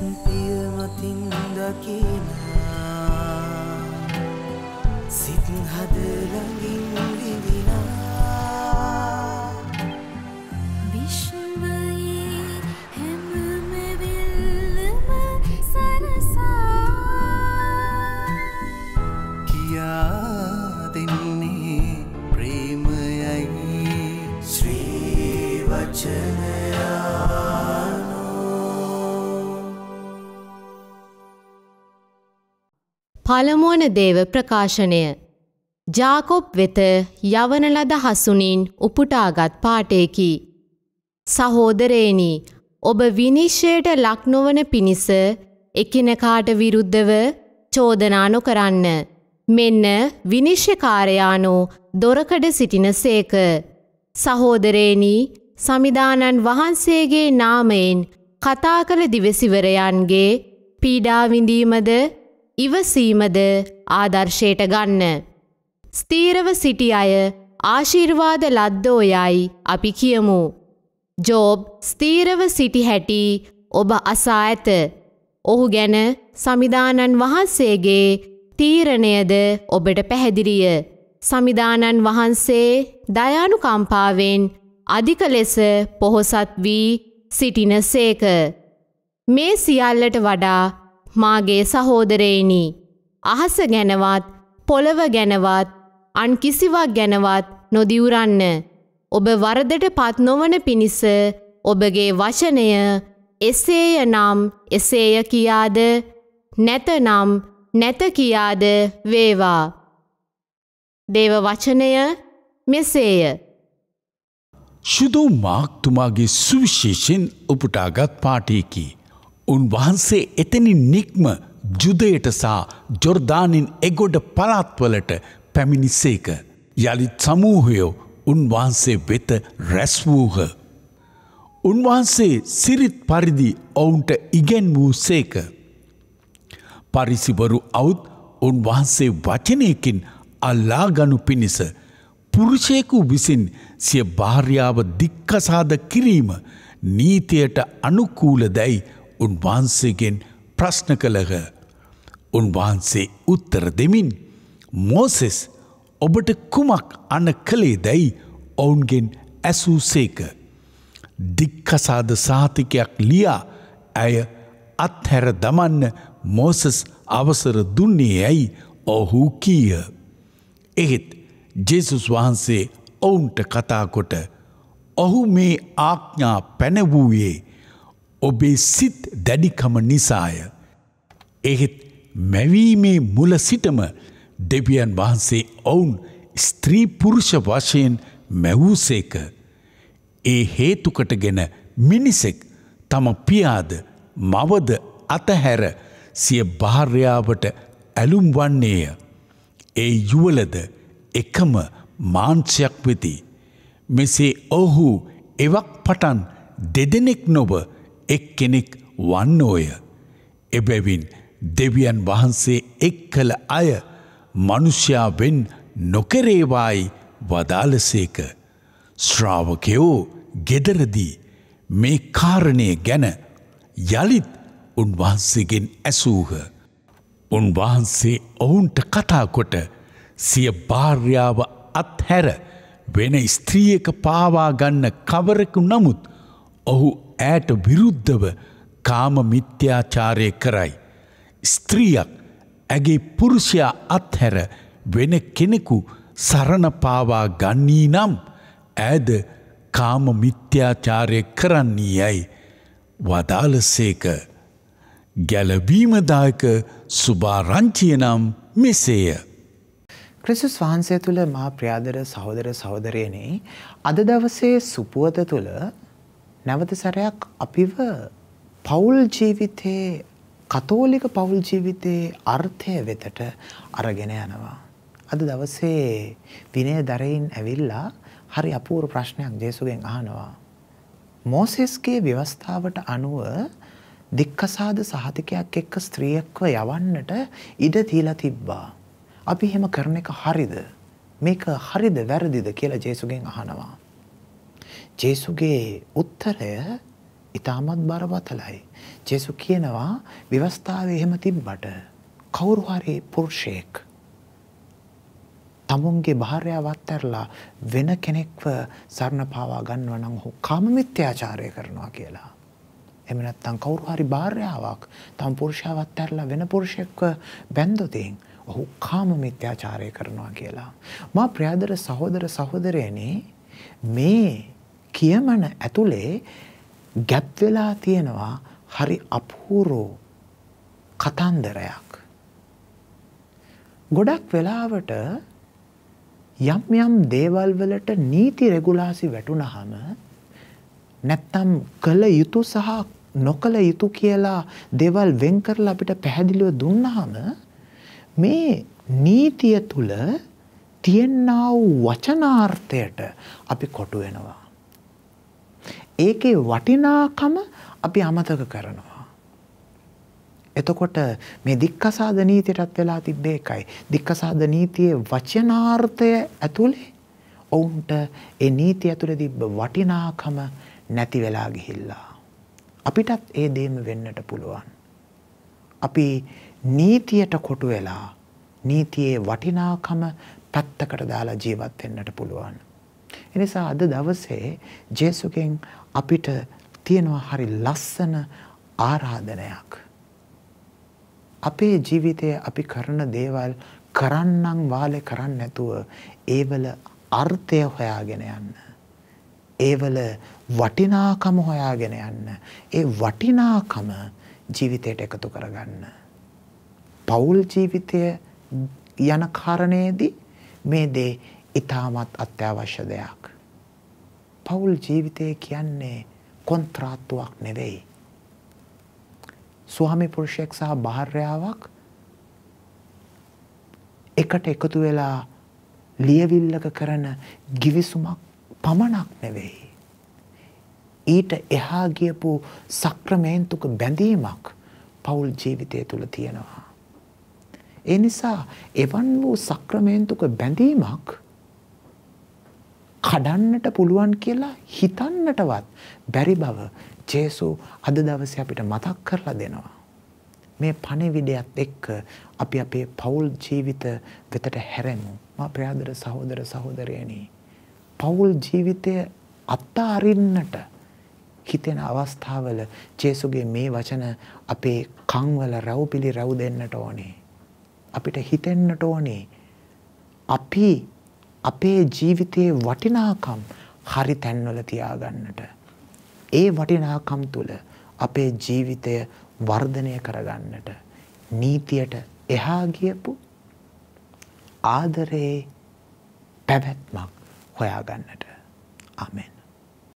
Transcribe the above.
පිය මතින් දකින සිත් හදලඟින් විඳිනා පළමුවන දේව ප්‍රකාශනය. ජාකොප් වෙත යවන ලද හසුනින් උපුටාගත් පාටයකි. සහෝදරේනි, ඔබ විනිශ්චයට ලක් නොවන පිණිස එකිනෙකාට විරුද්ධව චෝදනා නොකරන්න. මෙන්න විනිශ්චකාරයානෝ දොරකඩ සිටින සේක. සහෝදරේනි, සමිධානන් වහන්සේගේ නාමයෙන් කතා කළ දිවසිවරයන්ගේ පීඩාවිඳීමද ඉවසීමද ආදර්ශයට ගන්න. ස්තීරව සිටි අය ආශිර්වාද ලද්දෝ යයි අපි කියමු. ජෝබ් ස්තීරව සිටි හැටි ඔබ අසා ඇත. ඔහු ගැන සමිධානන් වහන්සේගේ තීරණයද ඔබට පැහැදිලිය. සමිධානන් වහන්සේ දයානුකම්පාවෙන් අධික ලෙස පොහොසත් වී සිටින සේක. මේ සියල්ලට වඩා මාගේ සහෝදරයෙනි අහස ගැනවත් පොළව ගැනවත් අන් කිසිවක් ගැනවත් නොදිවුරන්න ඔබ වරදට පත් නොවන පිණිස ඔබගේ වචනය එසේය නම් එසේය කියාද නැතනම් නැත කියාද වේවා දේව වචනය මෙසේය ශුදෝ මාක්තුමාගේ සුවිශේෂෙන් උපුටාගත් පාටයකි. උන්වහන්සේ එතනින් නික්ම ජුදයට සහ ජොර්දානින් එගොඩ පලාත්වලට පැමිණිසේක. යළිත් සමූහයෝ උන්වහන්සේ වෙත රැස්වූහ. උන්වහන්සේ සිරිත් පරිදි ඔවුන්ට ඉගැන් වූ සේක. පරිසිවරු අවුත් උන්වහන්සේ වචනයකින් අල්ලාගනු පිණිස පුරුෂයකු විසින් සිය භාර්යාව දික්කසාද කිරීම නීතියට අනුකූල දැයි උන්වහන්සේගෙන් ප්‍රශ්න කළහ. උන්වහන්සේ උත්තර දෙමින් මෝසෙස් ඔබට කුමක් අන කළේ දැයි ඔවුන්ගෙන් ඇසූ සේක. දික්කසාද සාතිකයක් ලියා ඇය අත්හැර දමන්න මෝසස් අවසර දුන්නේ ඇයි ඔහු කීය. එහෙත් ජෙසුස් වහන්සේ ඔවුන්ට කතාකොට ඔහු මේ ආඥා පැනවූයේ ඔබේ සිත් දැඩිකම නිසාය. එහෙත් මැවීමේ මුල සිටම දෙවියන් වහන්සේ ඔවුන් ස්ත්‍රී පුරුෂ වශයෙන් මැවූසේක. ඒ හේතුකටගෙන මිනිසෙක් තම පියාද මවද අතහැර සිය භාර්යාවට ඇලුම් වන්නේය. ඒ යුවලද එකම මාංචයක් වෙති. මෙසේ ඔහු එවක් පටන් දෙදෙනෙක් නොව එක් කෙනෙක් වන්න ඕය. එබැවින් දෙවියන් වහන්සේ එක් කළ අය මනුෂ්‍යාවෙන් නොකරේවායි වදාලසේක. ශ්‍රාවකයෝ ගෙදරදී මේ කාරණය ගැන යළිත් උන්වහන්සේගෙන් ඇසූහ. උන්වහන්සේ ඔවුන්ට කතාකොට සිය භාර්යාව අත්හැර වෙන ස්ත්‍රියක පාවාගන්න කවරකු නමුත් ඔහු ඈට විරුද්ධව කාම මිත්‍යාචාරය කරයි. ස්ත්‍රියක් ඇගේ පුරුෂයා අත්හැර වෙන කෙනෙකු සරණපාවා ගන්නේ නම් ඇද කාම මිත්‍යාචාරය කරන්නේ යැයි වදාලසේක. ගැලවීමදායක සුභාරංචිය නම් මෙසේය. ක්‍රිසුස් වහන්සේ තුළ මා ප්‍රාදර සහෝදර සහෝදරයනේ අද දවසේ සුපුවත තුළ නැවත සැරයක් අපිව පෞල් ජීවිතයේ කතෝලික පෞල් ජීවිතයේ අර්ථය වෙතට අරගෙන යනවා. අද දවසේ විනය දරයින් ඇවිල්ලා හරි අපූර්ව ප්‍රශ්නයක් ජේසුගෙන් අහනවා. මෝසෙස්ගේ ව්‍යවස්ථාවට අනුව දික්කසාද සහතිකයක් එක්ක ස්ත්‍රියක්ව යවන්නට ඉඩ තියලා තිබ්බා. අපි එහෙම කරන එක හරිද? මේක හරිද වැරදිද කියලා ජේසුගෙන් අහනවා. ජේසුගේ උත්තරය ඉතාමත් බරපතලයි. ජේසු කියනවා ව්‍යවස්ථාව එහෙම තිබ්බට කවුරු හරි පුරුෂයෙක් තමුන්ගේ භාර්යාව අත්හැරලා වෙන කෙනෙක්ව සරණ පාවා ගන්නව නම් ඔහු කාම මිත්‍යාචාරය කරනවා කියලා. එහෙම නැත්නම් කවුරු හරි භාර්යාවක් තම පුරුෂයාව අත්හැරලා වෙන පුරුෂයෙක්ව බැන්දොත් ඔහු කාම මිත්‍යාචාරය කරනවා කියලා. මා ප්‍රියදර සහෝදර සහෝදරයනි මේ කියමන ඇතුලේ ගැප් වෙලා තියෙනවා හරි අපූර්ව කතන්දරයක්. ගොඩක් වෙලාවට යම් යම් දේවල් වලට නීති රෙගුලාසි වැටුනහම නැත්තම් කළ යුතු සහ නොකළ යුතු කියලා දේවල් වෙන් කරලා අපිට පැහැදිලිව දුන්නහම මේ නීතිය තුල තියෙනා වූ වචනාර්ථයට අපි කොටු වෙනවා. ඒකේ වටිනාකම අපි අමතක කරනවා. එතකොට මේ දික්කසාද නීතියටත් වෙලා තිබ්බේ එකයි. දික්කසාද නීතියේ වචනාර්ථය ඇතුලේ ඔවුන්ට ඒ නීතිය ඇතුලේ තිබ්බ වටිනාකම නැති වෙලා ගිහිල්ලා. අපිටත් ඒ දේම වෙන්නට පුළුවන්. අපි නීතියට කොටු වෙලා නීතියේ වටිනාකම පැත්තකට දාලා ජීවත් වෙන්නට පුළුවන්. එනිසා අද දවසේ ජේසුගෙන් අපිට තියෙනවා හරි ලස්සන ආරාධනයක්. අපේ ජීවිතයේ අපි කරන දේවල් කරන්නම් වාලේ කරන්න නැතුව ඒවල අර්ථය හොයාගෙන යන්න. ඒවල වටිනාකම හොයාගෙන යන්න. ඒ වටිනාකම ජීවිතයට එකතු කරගන්න. පවුල් ජීවිතය යන කාරණයේදී මේ දේ ඉතාමත් අත්‍යවශ්‍ය දෙයක්. පෞල් ජීවිතය කියන්නේ කොන්ත්‍රාත්තුවක් නෙවෙයි. ස්වාමි පුරුෂයෙක් සහ භාර්යාවක් එකට එකතු වෙලා ලියවිල්ලක කරන ගිවිසුමක් පමණක් නෙවෙයි. ඊට එහා ගියපු සක්‍රමේන්තුක බැඳීමක් පෞල් ජීවිතය තුළ තියෙනවා. ඒ නිසා එවන් වූ සක්‍රමේන්තුක බැඳීමක් කඩන්නට පුළුවන් කියලා හිතන්නටවත් බැරි බව ජේසු අද දවසේ අපිට මතක් කරලා දෙනවා. මේ පණිවිඩයත් එක්ක අපි අපේ පෞල් ජීවිත වෙතට හැරෙමු. මා ප්‍රියදර සහෝදර සහෝදරයනි. පෞල් ජීවිතය අත්හරින්නට හිතෙන අවස්ථාවල ජේසුගේ මේ වචන අපේ කන්වල රවුපිලි රවු දෙන්නට ඕනේ. අපිට හිතෙන්නට ඕනේ අපි අපේ ජීවිතයේ වටිනාකම් හරි තැන්වල තියාගන්නට. ඒ වටිනාකම් තුළ අපේ ජීවිතය වර්ධනය කරගන්නට නීතියට එහා ගියපු ආදරයේ පැවැත්මක් හොයාගන්නට. ආමෙන්.